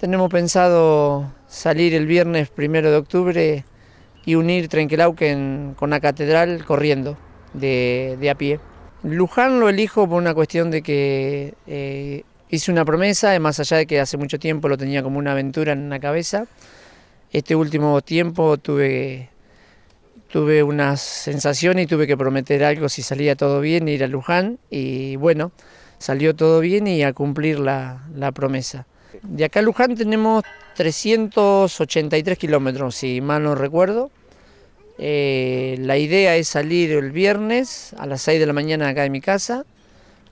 Tenemos pensado salir el viernes primero de octubre y unir Trenquelauquen con la catedral corriendo de, a pie. Luján lo elijo por una cuestión de que eh, hice una promesa, más allá de que hace mucho tiempo lo tenía como una aventura en la cabeza. Este último tiempo tuve, tuve una sensación y tuve que prometer algo si salía todo bien, ir a Luján y bueno, salió todo bien y a cumplir la promesa. De acá a Luján tenemos 383 kilómetros, si mal no recuerdo. Eh, la idea es salir el viernes a las 6 de la mañana acá de mi casa,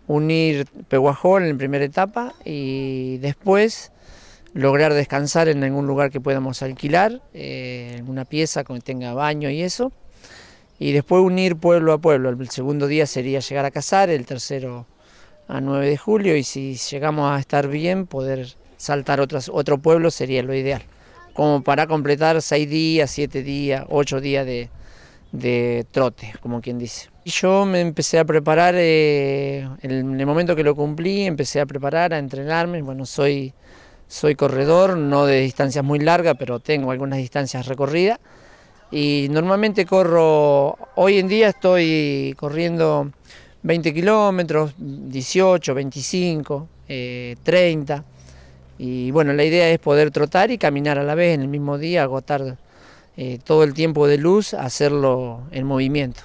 unir Peguajol en primera etapa y después lograr descansar en algún lugar que podamos alquilar, en eh, una pieza que tenga baño y eso. Y después unir pueblo a pueblo. El segundo día sería llegar a cazar, el tercero a 9 de julio y si llegamos a estar bien poder saltar otras, otro pueblo sería lo ideal. Como para completar seis días, siete días, ocho días de, de trote, como quien dice. yo me empecé a preparar, eh, en el momento que lo cumplí, empecé a preparar, a entrenarme. Bueno, soy, soy corredor, no de distancias muy largas, pero tengo algunas distancias recorridas. Y normalmente corro, hoy en día estoy corriendo 20 kilómetros, 18, 25, 30. Y bueno, la idea es poder trotar y caminar a la vez en el mismo día, agotar eh, todo el tiempo de luz, hacerlo en movimiento.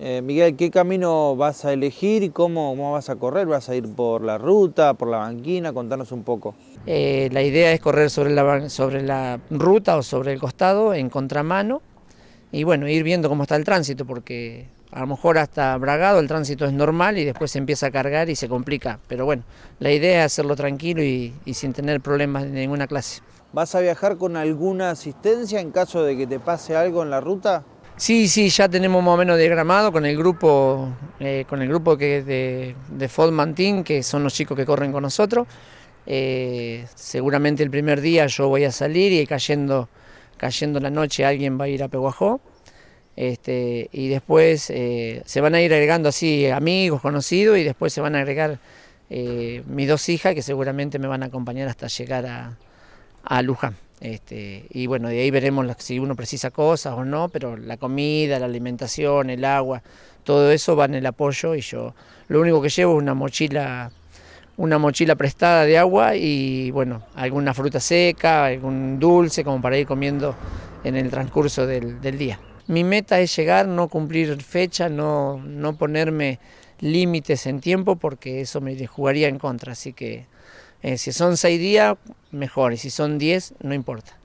Eh, Miguel, ¿qué camino vas a elegir y cómo, vas a correr? ¿Vas a ir por la ruta, por la banquina? Contanos un poco. Eh, la idea es correr sobre la, sobre la ruta o sobre el costado en contramano y bueno, ir viendo cómo está el tránsito porque a lo mejor hasta Bragado el tránsito es normal y después se empieza a cargar y se complica. Pero bueno, la idea es hacerlo tranquilo y, sin tener problemas de ninguna clase. ¿Vas a viajar con alguna asistencia en caso de que te pase algo en la ruta? Sí, sí, ya tenemos más o menos diagramado con el grupo, eh, con el grupo que de, de Ford que son los chicos que corren con nosotros. Eh, seguramente el primer día yo voy a salir y cayendo, cayendo la noche alguien va a ir a Peguajó. Este, y después eh, se van a ir agregando así amigos, conocidos, y después se van a agregar eh, mis dos hijas que seguramente me van a acompañar hasta llegar a, a Luján. Este, y bueno, de ahí veremos si uno precisa cosas o no, pero la comida, la alimentación, el agua, todo eso va en el apoyo y yo lo único que llevo es una mochila una mochila prestada de agua y bueno, alguna fruta seca, algún dulce como para ir comiendo en el transcurso del día. Mi meta es llegar, no cumplir fecha, no, no ponerme límites en tiempo porque eso me jugaría en contra. Así que eh, si son seis días, mejor. Y si son diez, no importa.